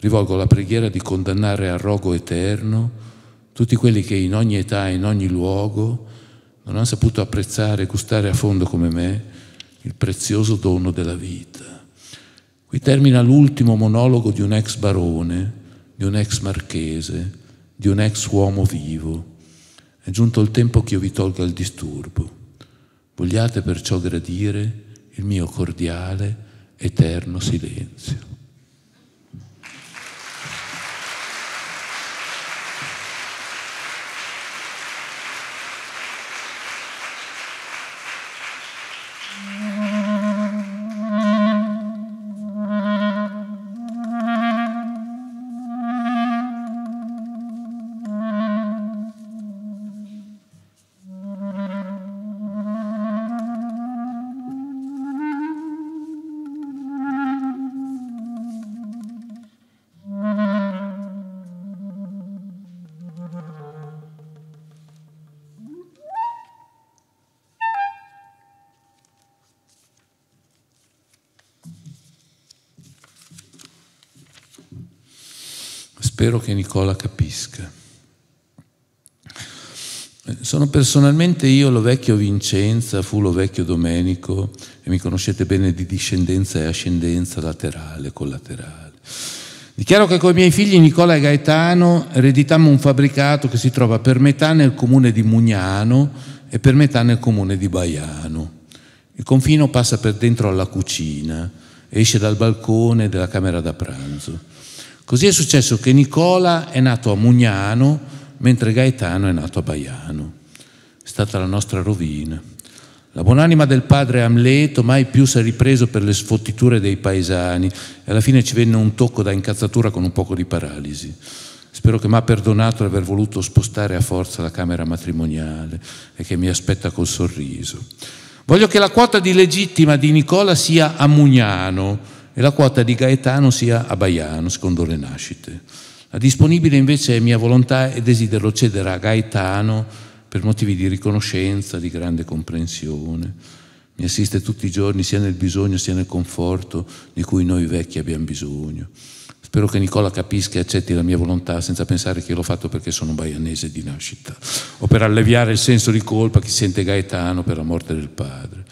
rivolgo la preghiera di condannare a rogo eterno tutti quelli che in ogni età, e in ogni luogo, non hanno saputo apprezzare e gustare a fondo come me il prezioso dono della vita. Qui termina l'ultimo monologo di un ex barone, di un ex marchese, di un ex uomo vivo. È giunto il tempo che io vi tolga il disturbo. Vogliate perciò gradire il mio cordiale, eterno silenzio. Spero che Nicola capisca. Sono personalmente io lo vecchio Vincenza, fu lo vecchio Domenico e mi conoscete bene di discendenza e ascendenza laterale, collaterale. Dichiaro che con i miei figli Nicola e Gaetano ereditammo un fabbricato che si trova per metà nel comune di Mugnano e per metà nel comune di Baiano. Il confino passa per dentro alla cucina, esce dal balcone della camera da pranzo. Così è successo che Nicola è nato a Mugnano mentre Gaetano è nato a Baiano. È stata la nostra rovina. La buonanima del padre Amleto mai più si è ripreso per le sfottiture dei paesani e alla fine ci venne un tocco da incazzatura con un poco di paralisi. Spero che mi ha perdonato di aver voluto spostare a forza la camera matrimoniale e che mi aspetta col sorriso. Voglio che la quota di legittima di Nicola sia a Mugnano, e la quota di Gaetano sia a Baiano, secondo le nascite. La disponibile invece è mia volontà e desidero cedere a Gaetano per motivi di riconoscenza, di grande comprensione. Mi assiste tutti i giorni sia nel bisogno sia nel conforto di cui noi vecchi abbiamo bisogno. Spero che Nicola capisca e accetti la mia volontà senza pensare che l'ho fatto perché sono baianese di nascita o per alleviare il senso di colpa che sente Gaetano per la morte del padre.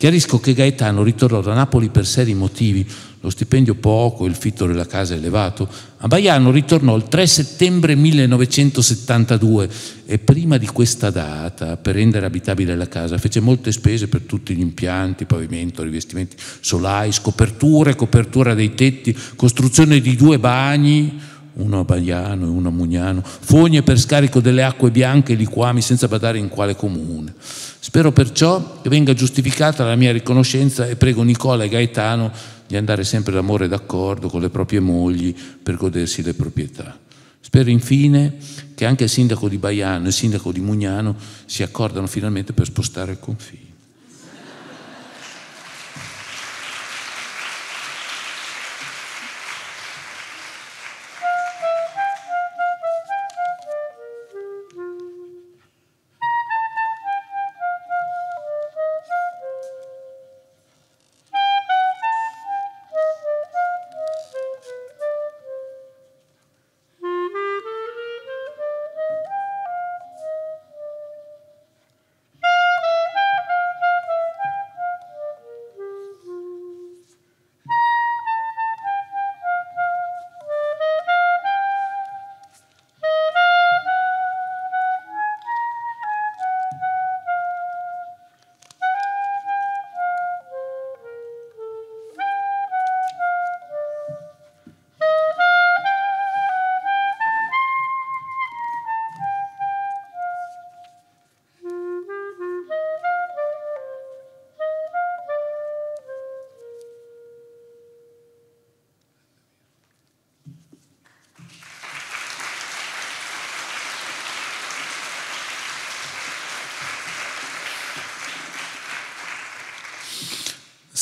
Chiarisco che Gaetano ritornò da Napoli per seri motivi, lo stipendio poco, il fitto della casa elevato. A Baiano ritornò il 3 settembre 1972 e prima di questa data, per rendere abitabile la casa, fece molte spese per tutti gli impianti, pavimento, rivestimenti solai, scoperture, copertura dei tetti, costruzione di due bagni, uno a Baiano e uno a Mugnano, fogne per scarico delle acque bianche e liquami senza badare in quale comune. Spero perciò che venga giustificata la mia riconoscenza e prego Nicola e Gaetano di andare sempre d'amore e d'accordo con le proprie mogli per godersi le proprietà. Spero infine che anche il sindaco di Baiano e il sindaco di Mugnano si accordano finalmente per spostare il confine.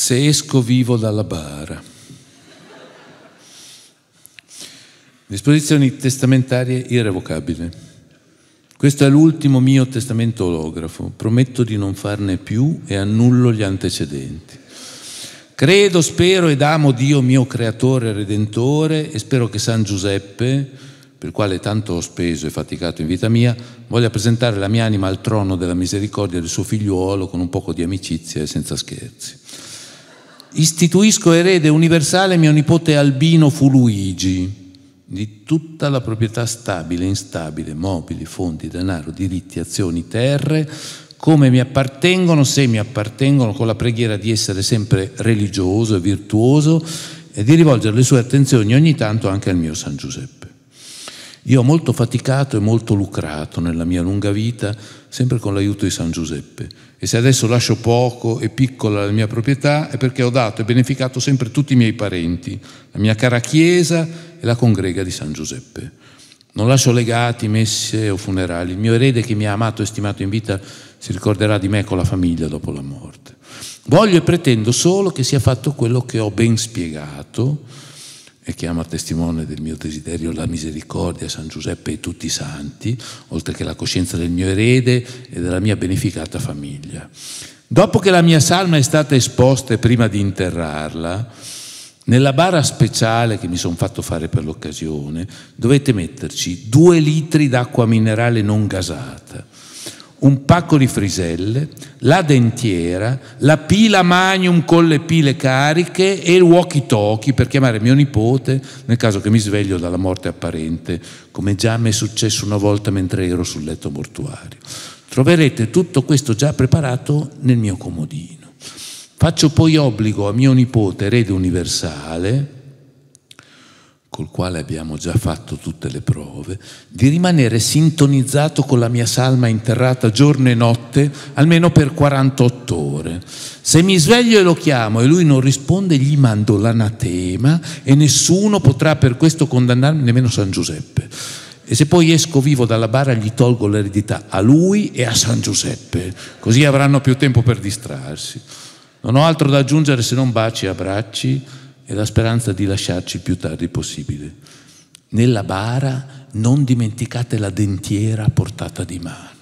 se esco vivo dalla bara. Disposizioni testamentarie irrevocabili. Questo è l'ultimo mio testamento olografo. Prometto di non farne più e annullo gli antecedenti. Credo, spero ed amo Dio mio creatore e redentore e spero che San Giuseppe, per il quale tanto ho speso e faticato in vita mia, voglia presentare la mia anima al trono della misericordia del suo figliuolo con un poco di amicizia e senza scherzi istituisco erede universale mio nipote Albino Fuluigi di tutta la proprietà stabile, instabile, mobili, fondi, denaro, diritti, azioni, terre, come mi appartengono, se mi appartengono, con la preghiera di essere sempre religioso e virtuoso e di rivolgere le sue attenzioni ogni tanto anche al mio San Giuseppe. Io ho molto faticato e molto lucrato nella mia lunga vita, sempre con l'aiuto di San Giuseppe. E se adesso lascio poco e piccola la mia proprietà è perché ho dato e beneficato sempre tutti i miei parenti, la mia cara chiesa e la congrega di San Giuseppe. Non lascio legati, messe o funerali. Il mio erede che mi ha amato e stimato in vita si ricorderà di me con la famiglia dopo la morte. Voglio e pretendo solo che sia fatto quello che ho ben spiegato, e chiama testimone del mio desiderio la misericordia, a San Giuseppe e tutti i santi, oltre che la coscienza del mio erede e della mia beneficata famiglia. Dopo che la mia salma è stata esposta e prima di interrarla, nella bara speciale che mi sono fatto fare per l'occasione, dovete metterci due litri d'acqua minerale non gasata un pacco di friselle, la dentiera, la pila magnum con le pile cariche e il walkie-talkie per chiamare mio nipote nel caso che mi sveglio dalla morte apparente, come già mi è successo una volta mentre ero sul letto mortuario. Troverete tutto questo già preparato nel mio comodino. Faccio poi obbligo a mio nipote, erede universale, col quale abbiamo già fatto tutte le prove, di rimanere sintonizzato con la mia salma interrata giorno e notte almeno per 48 ore. Se mi sveglio e lo chiamo e lui non risponde, gli mando l'anatema e nessuno potrà per questo condannarmi, nemmeno San Giuseppe. E se poi esco vivo dalla bara gli tolgo l'eredità a lui e a San Giuseppe, così avranno più tempo per distrarsi. Non ho altro da aggiungere se non baci e abbracci e la speranza di lasciarci il più tardi possibile. Nella bara non dimenticate la dentiera a portata di mano.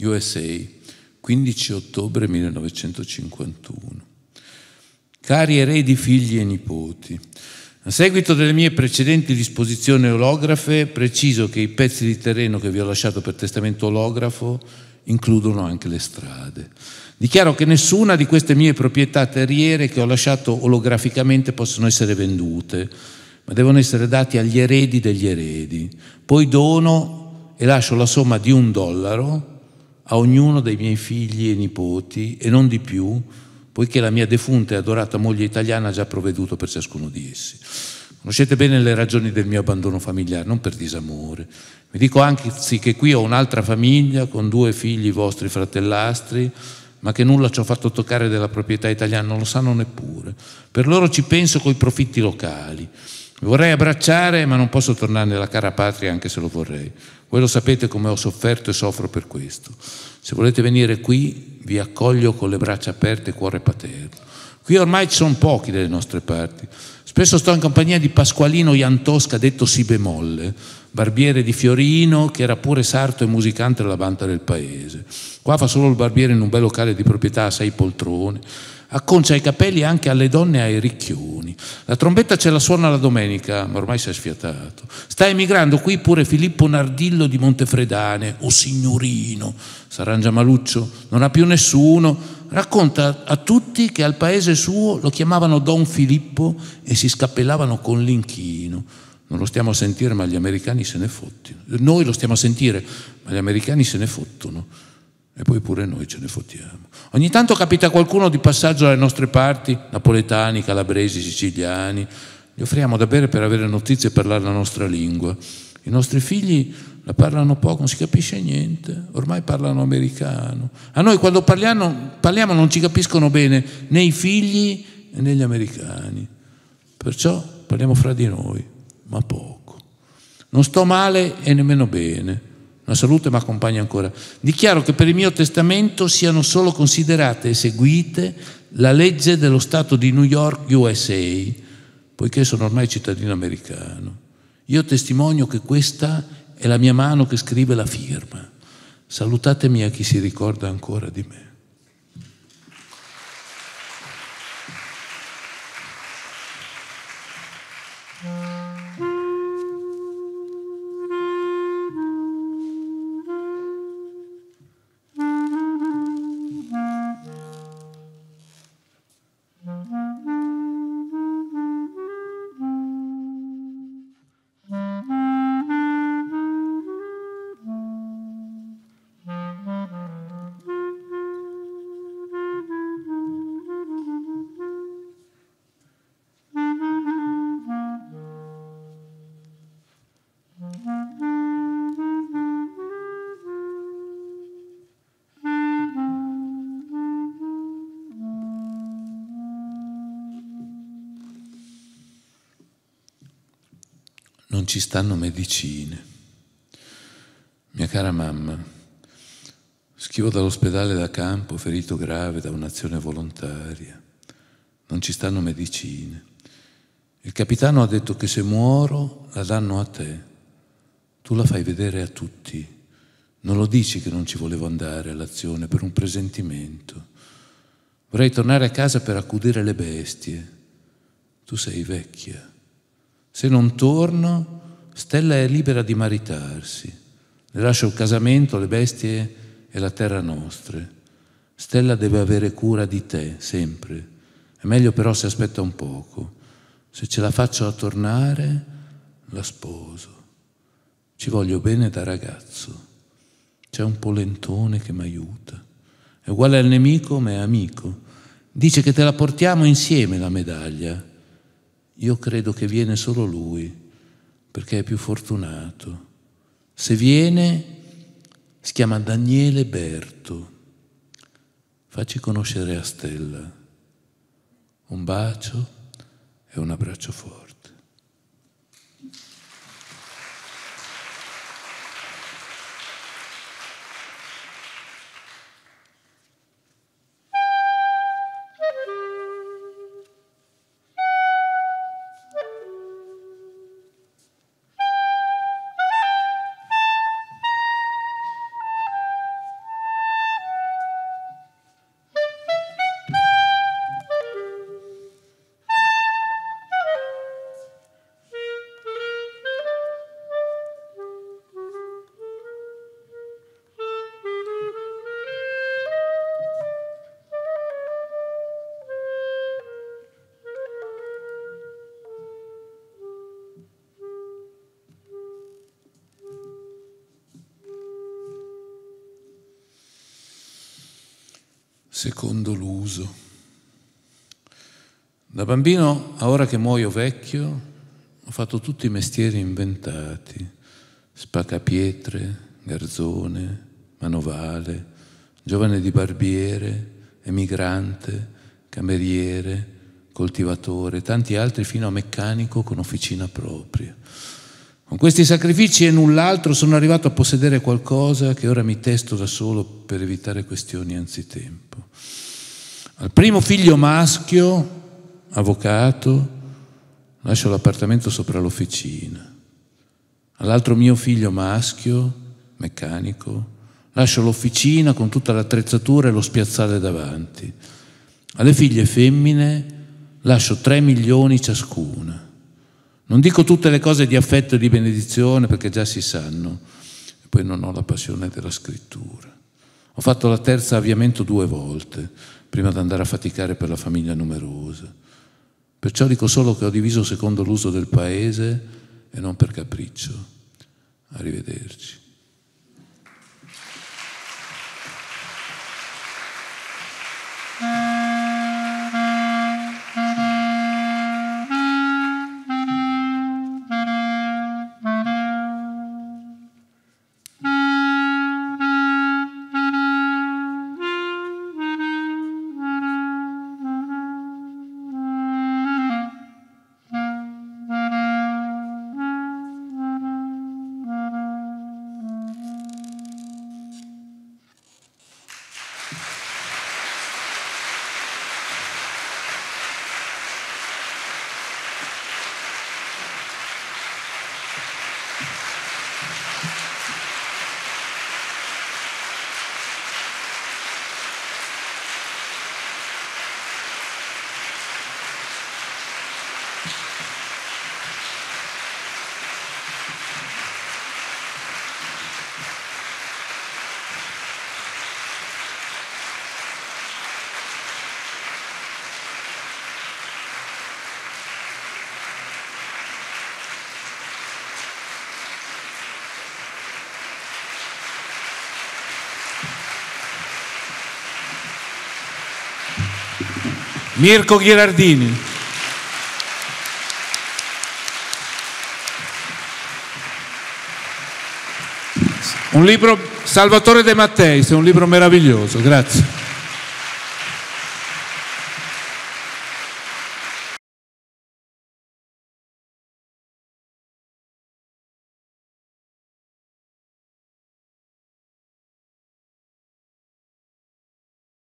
USA, 15 ottobre 1951. Cari eredi, figli e nipoti, a seguito delle mie precedenti disposizioni olografe, preciso che i pezzi di terreno che vi ho lasciato per testamento olografo includono anche le strade. Dichiaro che nessuna di queste mie proprietà terriere che ho lasciato olograficamente possono essere vendute, ma devono essere dati agli eredi degli eredi. Poi dono e lascio la somma di un dollaro a ognuno dei miei figli e nipoti e non di più, poiché la mia defunta e adorata moglie italiana ha già provveduto per ciascuno di essi. Conoscete bene le ragioni del mio abbandono familiare, non per disamore. Vi dico anzi che qui ho un'altra famiglia con due figli vostri fratellastri, ma che nulla ci ho fatto toccare della proprietà italiana, non lo sanno neppure. Per loro ci penso coi profitti locali. Vi Vorrei abbracciare, ma non posso tornare nella cara patria anche se lo vorrei. Voi lo sapete come ho sofferto e soffro per questo. Se volete venire qui, vi accoglio con le braccia aperte e cuore paterno. Qui ormai ci sono pochi delle nostre parti. Spesso sto in compagnia di Pasqualino Iantosca, detto Si bemolle, barbiere di Fiorino, che era pure sarto e musicante della banda del paese. Qua fa solo il barbiere in un bel locale di proprietà a sei poltrone acconcia i capelli anche alle donne e ai ricchioni. La trombetta ce la suona la domenica, ma ormai si è sfiatato. Sta emigrando qui pure Filippo Nardillo di Montefredane, o oh, signorino, s'arrangia Maluccio, non ha più nessuno. Racconta a tutti che al paese suo lo chiamavano Don Filippo e si scappellavano con l'inchino. Non lo stiamo a sentire, ma gli americani se ne fottono. Noi lo stiamo a sentire, ma gli americani se ne fottono. E poi pure noi ce ne fottiamo. Ogni tanto capita qualcuno di passaggio alle nostre parti, napoletani, calabresi, siciliani. Gli offriamo da bere per avere notizie e parlare la nostra lingua. I nostri figli la parlano poco, non si capisce niente, ormai parlano americano. A noi quando parliamo, parliamo non ci capiscono bene né i figli né gli americani. Perciò parliamo fra di noi, ma poco. Non sto male e nemmeno bene la salute mi accompagna ancora. Dichiaro che per il mio testamento siano solo considerate e seguite la legge dello Stato di New York USA, poiché sono ormai cittadino americano. Io testimonio che questa è la mia mano che scrive la firma. Salutatemi a chi si ricorda ancora di me. ci stanno medicine. Mia cara mamma, schivo dall'ospedale da campo, ferito grave da un'azione volontaria. Non ci stanno medicine. Il capitano ha detto che se muoro la danno a te. Tu la fai vedere a tutti. Non lo dici che non ci volevo andare all'azione per un presentimento. Vorrei tornare a casa per accudire le bestie. Tu sei vecchia. Se non torno, Stella è libera di maritarsi, le lascia il casamento, le bestie e la terra nostra. Stella deve avere cura di te, sempre. È meglio però se aspetta un poco. Se ce la faccio a tornare, la sposo. Ci voglio bene da ragazzo. C'è un polentone che mi aiuta. È uguale al nemico, ma è amico. Dice che te la portiamo insieme la medaglia. Io credo che viene solo lui perché è più fortunato. Se viene, si chiama Daniele Berto. Facci conoscere a Stella. Un bacio e un abbraccio forte. bambino, ora che muoio vecchio, ho fatto tutti i mestieri inventati, spaccapietre, garzone, manovale, giovane di barbiere, emigrante, cameriere, coltivatore, tanti altri fino a meccanico con officina propria. Con questi sacrifici e null'altro sono arrivato a possedere qualcosa che ora mi testo da solo per evitare questioni anzitempo. Al primo figlio maschio avvocato, lascio l'appartamento sopra l'officina. All'altro mio figlio maschio, meccanico, lascio l'officina con tutta l'attrezzatura e lo spiazzale davanti. Alle figlie femmine lascio 3 milioni ciascuna. Non dico tutte le cose di affetto e di benedizione perché già si sanno, poi non ho la passione della scrittura. Ho fatto la terza avviamento due volte, prima di andare a faticare per la famiglia numerosa. Perciò dico solo che ho diviso secondo l'uso del paese e non per capriccio. Arrivederci. Mirko Ghirardini. Un libro, Salvatore De Matteis, è un libro meraviglioso, grazie.